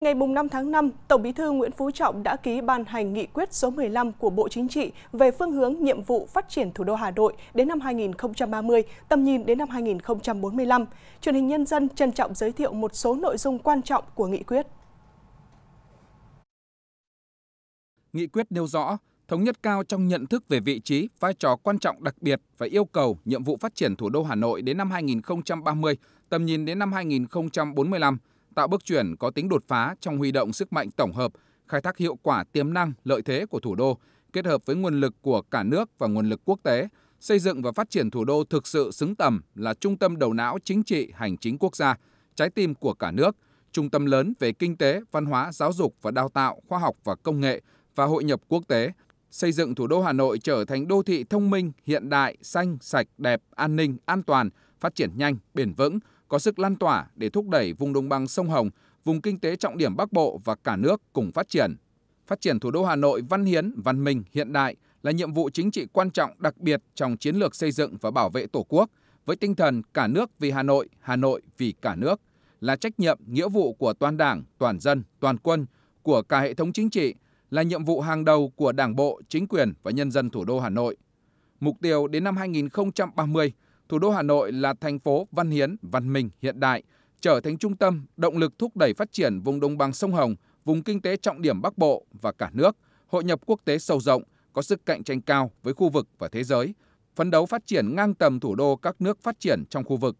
Ngày 5 tháng 5, Tổng bí thư Nguyễn Phú Trọng đã ký ban hành nghị quyết số 15 của Bộ Chính trị về phương hướng nhiệm vụ phát triển thủ đô Hà Nội đến năm 2030, tầm nhìn đến năm 2045. Truyền hình Nhân dân trân trọng giới thiệu một số nội dung quan trọng của nghị quyết. Nghị quyết nêu rõ, thống nhất cao trong nhận thức về vị trí, vai trò quan trọng đặc biệt và yêu cầu nhiệm vụ phát triển thủ đô Hà Nội đến năm 2030, tầm nhìn đến năm 2045 tạo bước chuyển có tính đột phá trong huy động sức mạnh tổng hợp khai thác hiệu quả tiềm năng lợi thế của thủ đô kết hợp với nguồn lực của cả nước và nguồn lực quốc tế xây dựng và phát triển thủ đô thực sự xứng tầm là trung tâm đầu não chính trị hành chính quốc gia trái tim của cả nước trung tâm lớn về kinh tế văn hóa giáo dục và đào tạo khoa học và công nghệ và hội nhập quốc tế xây dựng thủ đô Hà Nội trở thành đô thị thông minh, hiện đại, xanh, sạch, đẹp, an ninh, an toàn, phát triển nhanh, bền vững, có sức lan tỏa để thúc đẩy vùng đồng bằng sông Hồng, vùng kinh tế trọng điểm Bắc Bộ và cả nước cùng phát triển. Phát triển thủ đô Hà Nội văn hiến, văn minh, hiện đại là nhiệm vụ chính trị quan trọng đặc biệt trong chiến lược xây dựng và bảo vệ Tổ quốc với tinh thần cả nước vì Hà Nội, Hà Nội vì cả nước là trách nhiệm, nghĩa vụ của toàn Đảng, toàn dân, toàn quân, của cả hệ thống chính trị là nhiệm vụ hàng đầu của Đảng bộ, chính quyền và nhân dân thủ đô Hà Nội. Mục tiêu đến năm 2030 thủ đô Hà Nội là thành phố văn hiến, văn minh, hiện đại, trở thành trung tâm, động lực thúc đẩy phát triển vùng đồng bằng sông Hồng, vùng kinh tế trọng điểm Bắc Bộ và cả nước, hội nhập quốc tế sâu rộng, có sức cạnh tranh cao với khu vực và thế giới, phấn đấu phát triển ngang tầm thủ đô các nước phát triển trong khu vực.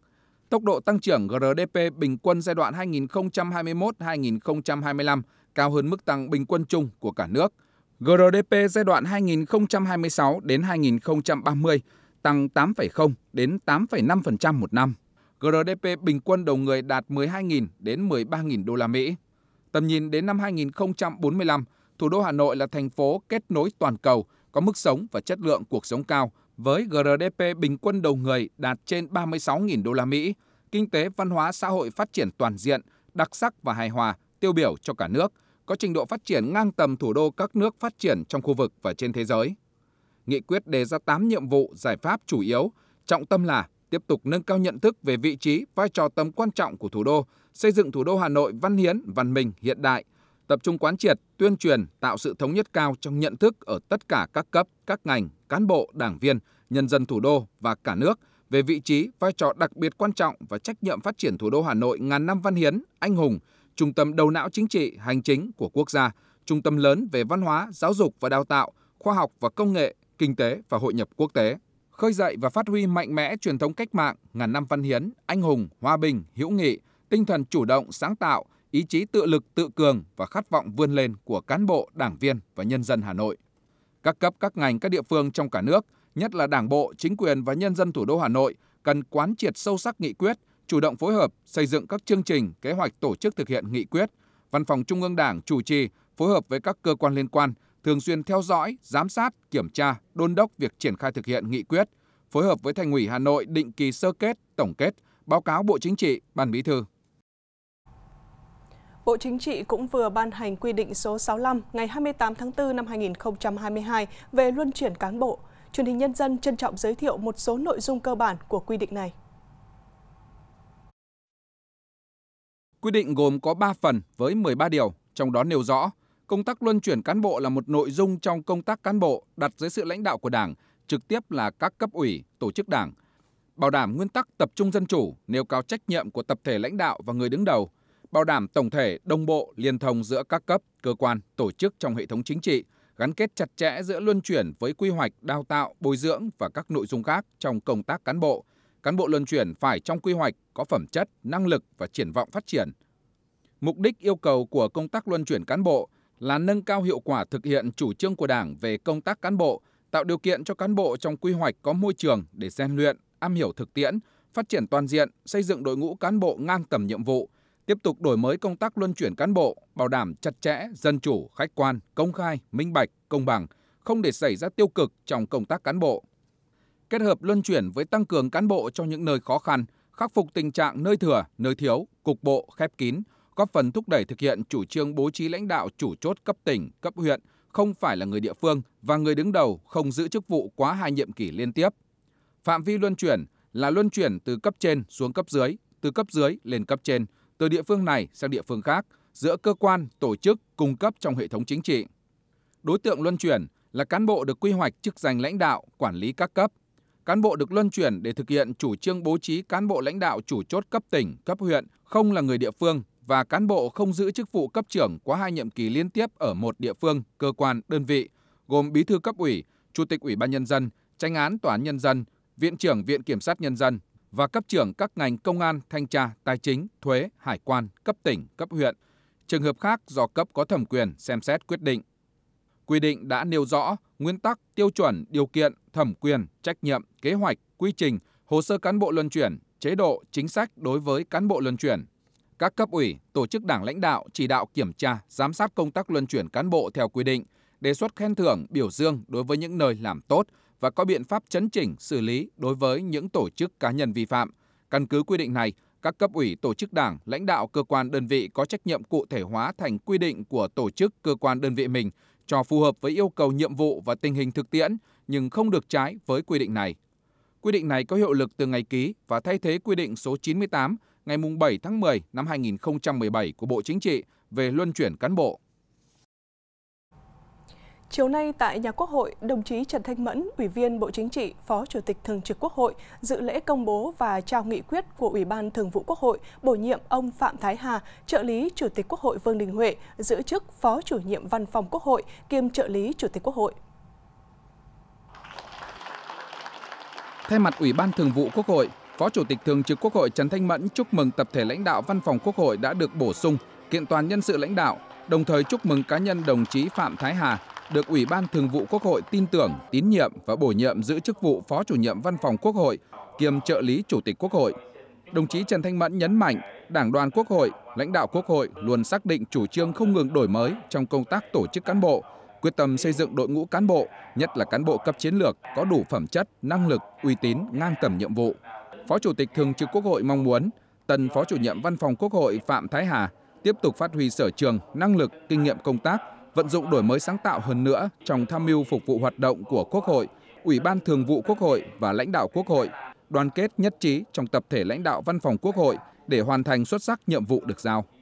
Tốc độ tăng trưởng GRDP bình quân giai đoạn 2021-2025 cao hơn mức tăng bình quân chung của cả nước. GRDP giai đoạn 2026 đến 2030 tăng 8,0 đến 8,5% một năm. GDP bình quân đầu người đạt 12.000 đến 13.000 đô la Mỹ. Tầm nhìn đến năm 2045, thủ đô Hà Nội là thành phố kết nối toàn cầu, có mức sống và chất lượng cuộc sống cao với GDP bình quân đầu người đạt trên 36.000 đô la Mỹ, kinh tế văn hóa xã hội phát triển toàn diện, đặc sắc và hài hòa, tiêu biểu cho cả nước, có trình độ phát triển ngang tầm thủ đô các nước phát triển trong khu vực và trên thế giới nghị quyết đề ra 8 nhiệm vụ giải pháp chủ yếu, trọng tâm là tiếp tục nâng cao nhận thức về vị trí, vai trò tầm quan trọng của thủ đô, xây dựng thủ đô Hà Nội văn hiến, văn minh, hiện đại, tập trung quán triệt, tuyên truyền, tạo sự thống nhất cao trong nhận thức ở tất cả các cấp, các ngành, cán bộ, đảng viên, nhân dân thủ đô và cả nước về vị trí, vai trò đặc biệt quan trọng và trách nhiệm phát triển thủ đô Hà Nội ngàn năm văn hiến, anh hùng, trung tâm đầu não chính trị, hành chính của quốc gia, trung tâm lớn về văn hóa, giáo dục và đào tạo, khoa học và công nghệ, kinh tế và hội nhập quốc tế khơi dậy và phát huy mạnh mẽ truyền thống cách mạng ngàn năm văn hiến anh hùng hòa bình hữu nghị tinh thần chủ động sáng tạo ý chí tự lực tự cường và khát vọng vươn lên của cán bộ đảng viên và nhân dân hà nội các cấp các ngành các địa phương trong cả nước nhất là đảng bộ chính quyền và nhân dân thủ đô hà nội cần quán triệt sâu sắc nghị quyết chủ động phối hợp xây dựng các chương trình kế hoạch tổ chức thực hiện nghị quyết văn phòng trung ương đảng chủ trì phối hợp với các cơ quan liên quan thường xuyên theo dõi, giám sát, kiểm tra, đôn đốc việc triển khai thực hiện nghị quyết, phối hợp với Thành ủy Hà Nội định kỳ sơ kết, tổng kết, báo cáo Bộ Chính trị, Ban Bí thư. Bộ Chính trị cũng vừa ban hành quy định số 65 ngày 28 tháng 4 năm 2022 về luân chuyển cán bộ. Truyền hình Nhân dân trân trọng giới thiệu một số nội dung cơ bản của quy định này. Quy định gồm có 3 phần với 13 điều, trong đó nêu rõ – công tác luân chuyển cán bộ là một nội dung trong công tác cán bộ đặt dưới sự lãnh đạo của Đảng, trực tiếp là các cấp ủy, tổ chức Đảng. Bảo đảm nguyên tắc tập trung dân chủ, nêu cao trách nhiệm của tập thể lãnh đạo và người đứng đầu, bảo đảm tổng thể đồng bộ liên thông giữa các cấp, cơ quan, tổ chức trong hệ thống chính trị, gắn kết chặt chẽ giữa luân chuyển với quy hoạch, đào tạo, bồi dưỡng và các nội dung khác trong công tác cán bộ. Cán bộ luân chuyển phải trong quy hoạch có phẩm chất, năng lực và triển vọng phát triển. Mục đích yêu cầu của công tác luân chuyển cán bộ là nâng cao hiệu quả thực hiện chủ trương của Đảng về công tác cán bộ, tạo điều kiện cho cán bộ trong quy hoạch có môi trường để gian luyện, am hiểu thực tiễn, phát triển toàn diện, xây dựng đội ngũ cán bộ ngang tầm nhiệm vụ, tiếp tục đổi mới công tác luân chuyển cán bộ, bảo đảm chặt chẽ, dân chủ, khách quan, công khai, minh bạch, công bằng, không để xảy ra tiêu cực trong công tác cán bộ. Kết hợp luân chuyển với tăng cường cán bộ cho những nơi khó khăn, khắc phục tình trạng nơi thừa, nơi thiếu, cục bộ, khép kín, góp phần thúc đẩy thực hiện chủ trương bố trí lãnh đạo chủ chốt cấp tỉnh, cấp huyện không phải là người địa phương và người đứng đầu không giữ chức vụ quá hai nhiệm kỳ liên tiếp. Phạm vi luân chuyển là luân chuyển từ cấp trên xuống cấp dưới, từ cấp dưới lên cấp trên, từ địa phương này sang địa phương khác, giữa cơ quan, tổ chức, cung cấp trong hệ thống chính trị. Đối tượng luân chuyển là cán bộ được quy hoạch chức danh lãnh đạo, quản lý các cấp. Cán bộ được luân chuyển để thực hiện chủ trương bố trí cán bộ lãnh đạo chủ chốt cấp tỉnh, cấp huyện, không là người địa phương và cán bộ không giữ chức vụ cấp trưởng quá hai nhiệm kỳ liên tiếp ở một địa phương, cơ quan, đơn vị, gồm bí thư cấp ủy, chủ tịch ủy ban nhân dân, tranh án tòa án nhân dân, viện trưởng viện kiểm sát nhân dân và cấp trưởng các ngành công an, thanh tra, tài chính, thuế, hải quan, cấp tỉnh, cấp huyện. Trường hợp khác do cấp có thẩm quyền xem xét quyết định. Quy định đã nêu rõ nguyên tắc, tiêu chuẩn, điều kiện, thẩm quyền, trách nhiệm, kế hoạch, quy trình, hồ sơ cán bộ luân chuyển, chế độ, chính sách đối với cán bộ luân chuyển các cấp ủy, tổ chức đảng lãnh đạo chỉ đạo kiểm tra, giám sát công tác luân chuyển cán bộ theo quy định, đề xuất khen thưởng, biểu dương đối với những nơi làm tốt và có biện pháp chấn chỉnh, xử lý đối với những tổ chức cá nhân vi phạm. Căn cứ quy định này, các cấp ủy tổ chức đảng, lãnh đạo cơ quan đơn vị có trách nhiệm cụ thể hóa thành quy định của tổ chức cơ quan đơn vị mình cho phù hợp với yêu cầu nhiệm vụ và tình hình thực tiễn, nhưng không được trái với quy định này. Quy định này có hiệu lực từ ngày ký và thay thế quy định số chín mươi tám ngày 7 tháng 10 năm 2017 của Bộ Chính trị về luân chuyển cán bộ. Chiều nay tại nhà Quốc hội, đồng chí Trần Thanh Mẫn, Ủy viên Bộ Chính trị, Phó Chủ tịch Thường trực Quốc hội, dự lễ công bố và trao nghị quyết của Ủy ban Thường vụ Quốc hội bổ nhiệm ông Phạm Thái Hà, trợ lý Chủ tịch Quốc hội Vương Đình Huệ, giữ chức Phó Chủ nhiệm Văn phòng Quốc hội kiêm trợ lý Chủ tịch Quốc hội. Thay mặt Ủy ban Thường vụ Quốc hội, Phó Chủ tịch Thường trực Quốc hội Trần Thanh Mẫn chúc mừng tập thể lãnh đạo Văn phòng Quốc hội đã được bổ sung, kiện toàn nhân sự lãnh đạo, đồng thời chúc mừng cá nhân đồng chí Phạm Thái Hà được Ủy ban Thường vụ Quốc hội tin tưởng, tín nhiệm và bổ nhiệm giữ chức vụ Phó Chủ nhiệm Văn phòng Quốc hội kiêm trợ lý Chủ tịch Quốc hội. Đồng chí Trần Thanh Mẫn nhấn mạnh, Đảng đoàn Quốc hội, lãnh đạo Quốc hội luôn xác định chủ trương không ngừng đổi mới trong công tác tổ chức cán bộ, quyết tâm xây dựng đội ngũ cán bộ, nhất là cán bộ cấp chiến lược có đủ phẩm chất, năng lực, uy tín ngang tầm nhiệm vụ phó chủ tịch thường trực quốc hội mong muốn tân phó chủ nhiệm văn phòng quốc hội phạm thái hà tiếp tục phát huy sở trường năng lực kinh nghiệm công tác vận dụng đổi mới sáng tạo hơn nữa trong tham mưu phục vụ hoạt động của quốc hội ủy ban thường vụ quốc hội và lãnh đạo quốc hội đoàn kết nhất trí trong tập thể lãnh đạo văn phòng quốc hội để hoàn thành xuất sắc nhiệm vụ được giao